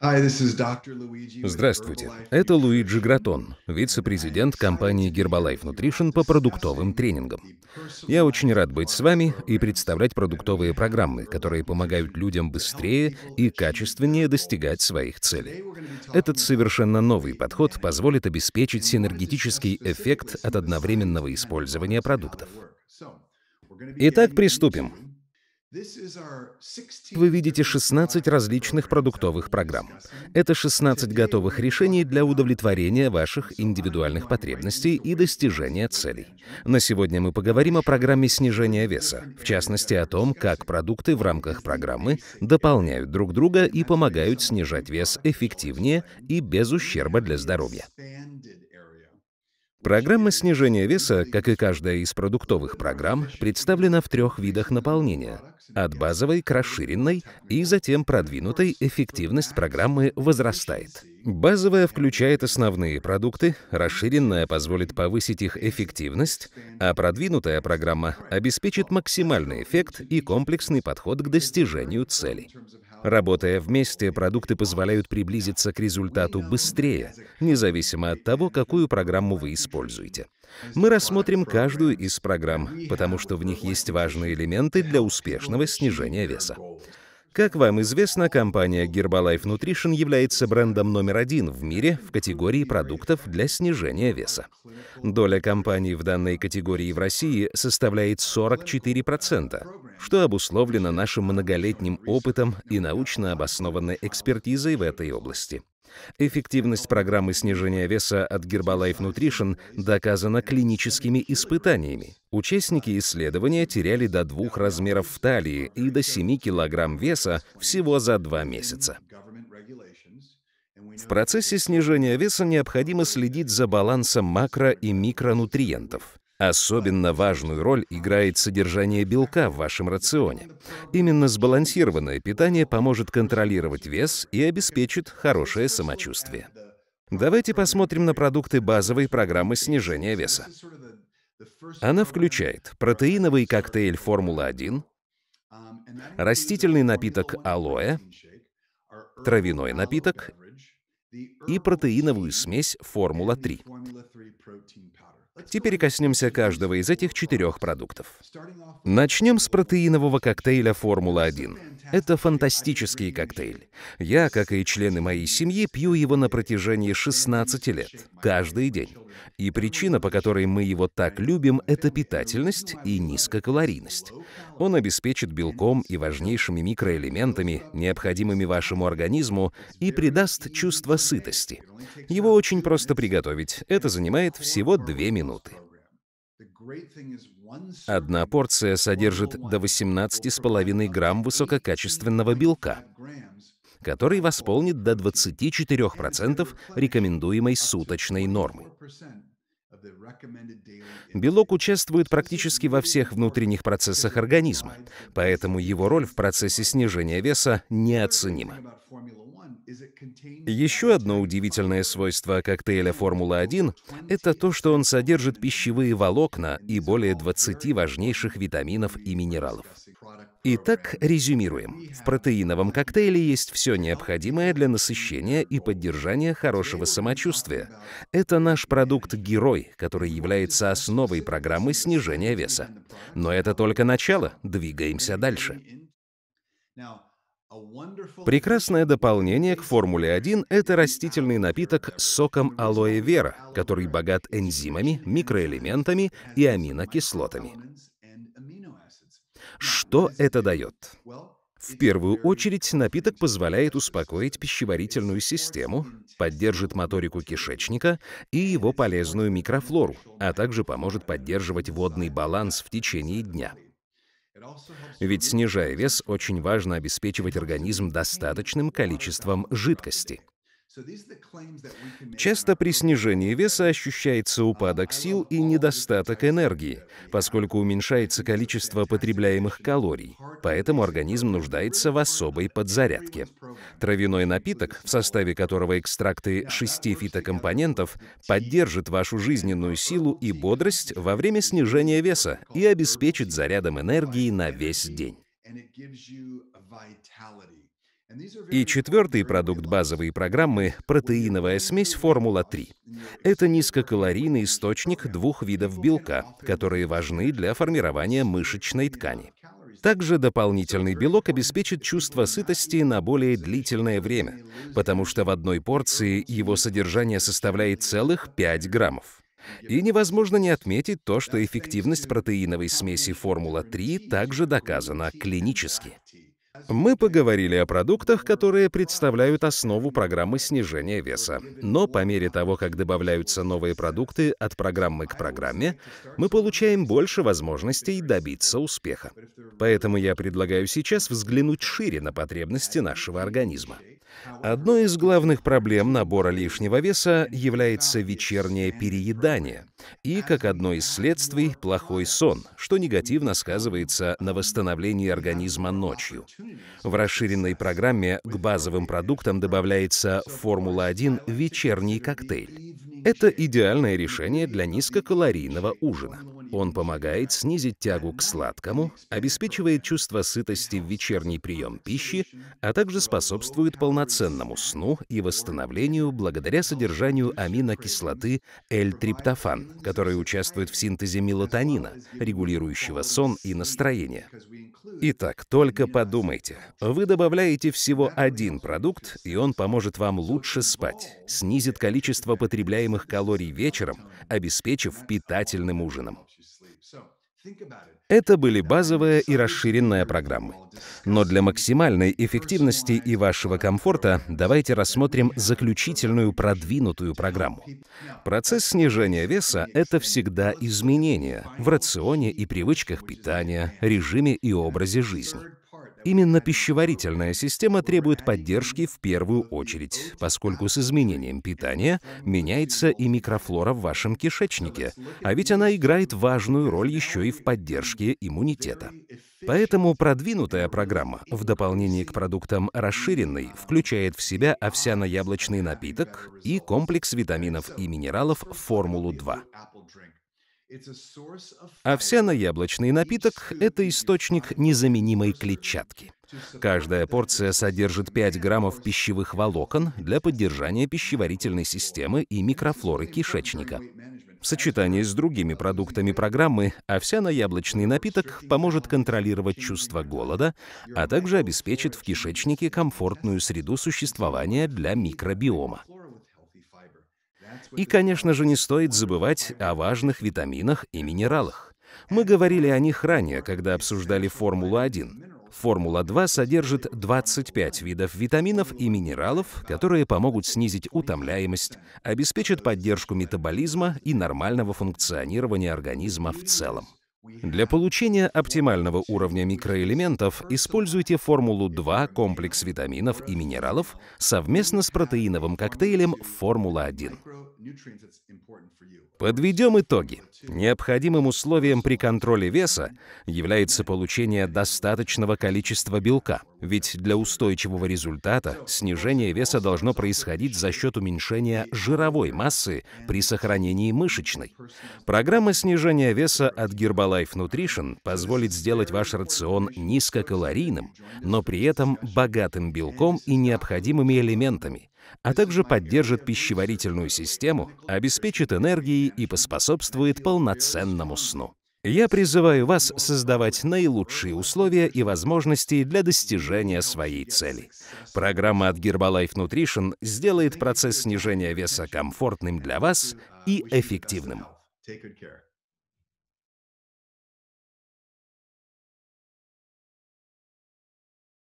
Здравствуйте, это Луиджи Гратон, вице-президент компании Herbalife Nutrition по продуктовым тренингам. Я очень рад быть с вами и представлять продуктовые программы, которые помогают людям быстрее и качественнее достигать своих целей. Этот совершенно новый подход позволит обеспечить синергетический эффект от одновременного использования продуктов. Итак, приступим. Вы видите 16 различных продуктовых программ. Это 16 готовых решений для удовлетворения ваших индивидуальных потребностей и достижения целей. На сегодня мы поговорим о программе снижения веса, в частности о том, как продукты в рамках программы дополняют друг друга и помогают снижать вес эффективнее и без ущерба для здоровья. Программа снижения веса, как и каждая из продуктовых программ, представлена в трех видах наполнения — от базовой к расширенной, и затем продвинутой эффективность программы возрастает. Базовая включает основные продукты, расширенная позволит повысить их эффективность, а продвинутая программа обеспечит максимальный эффект и комплексный подход к достижению целей. Работая вместе, продукты позволяют приблизиться к результату быстрее, независимо от того, какую программу вы используете. Мы рассмотрим каждую из программ, потому что в них есть важные элементы для успешного снижения веса. Как вам известно, компания Herbalife Nutrition является брендом номер один в мире в категории продуктов для снижения веса. Доля компании в данной категории в России составляет 44%, что обусловлено нашим многолетним опытом и научно обоснованной экспертизой в этой области. Эффективность программы снижения веса от Herbalife Nutrition доказана клиническими испытаниями. Участники исследования теряли до двух размеров в талии и до 7 килограмм веса всего за два месяца. В процессе снижения веса необходимо следить за балансом макро- и микронутриентов. Особенно важную роль играет содержание белка в вашем рационе. Именно сбалансированное питание поможет контролировать вес и обеспечит хорошее самочувствие. Давайте посмотрим на продукты базовой программы снижения веса. Она включает протеиновый коктейль «Формула-1», растительный напиток «Алоэ», травяной напиток и протеиновую смесь «Формула-3». Теперь коснемся каждого из этих четырех продуктов. Начнем с протеинового коктейля «Формула-1». Это фантастический коктейль. Я, как и члены моей семьи, пью его на протяжении 16 лет, каждый день. И причина, по которой мы его так любим, это питательность и низкокалорийность. Он обеспечит белком и важнейшими микроэлементами, необходимыми вашему организму, и придаст чувство сытости. Его очень просто приготовить. Это занимает всего 2 минуты. Одна порция содержит до 18,5 грамм высококачественного белка, который восполнит до 24% рекомендуемой суточной нормы. Белок участвует практически во всех внутренних процессах организма, поэтому его роль в процессе снижения веса неоценима. Еще одно удивительное свойство коктейля «Формула-1» — это то, что он содержит пищевые волокна и более 20 важнейших витаминов и минералов. Итак, резюмируем. В протеиновом коктейле есть все необходимое для насыщения и поддержания хорошего самочувствия. Это наш продукт-герой, который является основой программы снижения веса. Но это только начало, двигаемся дальше. Прекрасное дополнение к Формуле-1 – это растительный напиток с соком алоэ вера, который богат энзимами, микроэлементами и аминокислотами. Что это дает? В первую очередь, напиток позволяет успокоить пищеварительную систему, поддержит моторику кишечника и его полезную микрофлору, а также поможет поддерживать водный баланс в течение дня – ведь снижая вес, очень важно обеспечивать организм достаточным количеством жидкости. Часто при снижении веса ощущается упадок сил и недостаток энергии, поскольку уменьшается количество потребляемых калорий, поэтому организм нуждается в особой подзарядке. Травяной напиток, в составе которого экстракты шести фитокомпонентов, поддержит вашу жизненную силу и бодрость во время снижения веса и обеспечит зарядом энергии на весь день. И четвертый продукт базовой программы – протеиновая смесь «Формула-3». Это низкокалорийный источник двух видов белка, которые важны для формирования мышечной ткани. Также дополнительный белок обеспечит чувство сытости на более длительное время, потому что в одной порции его содержание составляет целых 5 граммов. И невозможно не отметить то, что эффективность протеиновой смеси «Формула-3» также доказана клинически. Мы поговорили о продуктах, которые представляют основу программы снижения веса. Но по мере того, как добавляются новые продукты от программы к программе, мы получаем больше возможностей добиться успеха. Поэтому я предлагаю сейчас взглянуть шире на потребности нашего организма. Одной из главных проблем набора лишнего веса является вечернее переедание и, как одно из следствий, плохой сон, что негативно сказывается на восстановлении организма ночью. В расширенной программе к базовым продуктам добавляется «Формула-1» вечерний коктейль. Это идеальное решение для низкокалорийного ужина. Он помогает снизить тягу к сладкому, обеспечивает чувство сытости в вечерний прием пищи, а также способствует полноценному сну и восстановлению благодаря содержанию аминокислоты L-триптофан, которая участвует в синтезе мелатонина, регулирующего сон и настроение. Итак, только подумайте. Вы добавляете всего один продукт, и он поможет вам лучше спать, снизит количество потребляемых калорий вечером, обеспечив питательным ужином. Это были базовая и расширенная программы. Но для максимальной эффективности и вашего комфорта давайте рассмотрим заключительную продвинутую программу. Процесс снижения веса — это всегда изменения в рационе и привычках питания, режиме и образе жизни. Именно пищеварительная система требует поддержки в первую очередь, поскольку с изменением питания меняется и микрофлора в вашем кишечнике, а ведь она играет важную роль еще и в поддержке иммунитета. Поэтому продвинутая программа в дополнение к продуктам расширенной включает в себя овсяно-яблочный напиток и комплекс витаминов и минералов «Формулу-2». Овсяно-яблочный а напиток – это источник незаменимой клетчатки. Каждая порция содержит 5 граммов пищевых волокон для поддержания пищеварительной системы и микрофлоры кишечника. В сочетании с другими продуктами программы овсяно-яблочный а напиток поможет контролировать чувство голода, а также обеспечит в кишечнике комфортную среду существования для микробиома. И, конечно же, не стоит забывать о важных витаминах и минералах. Мы говорили о них ранее, когда обсуждали Формулу-1. Формула-2 содержит 25 видов витаминов и минералов, которые помогут снизить утомляемость, обеспечат поддержку метаболизма и нормального функционирования организма в целом. Для получения оптимального уровня микроэлементов используйте формулу 2 комплекс витаминов и минералов совместно с протеиновым коктейлем «Формула-1». Подведем итоги. Необходимым условием при контроле веса является получение достаточного количества белка, ведь для устойчивого результата снижение веса должно происходить за счет уменьшения жировой массы при сохранении мышечной. Программа снижения веса от Herbalife Nutrition позволит сделать ваш рацион низкокалорийным, но при этом богатым белком и необходимыми элементами, а также поддержит пищеварительную систему, обеспечит энергией и поспособствует полноценному сну. Я призываю вас создавать наилучшие условия и возможности для достижения своей цели. Программа от Herbalife Nutrition сделает процесс снижения веса комфортным для вас и эффективным.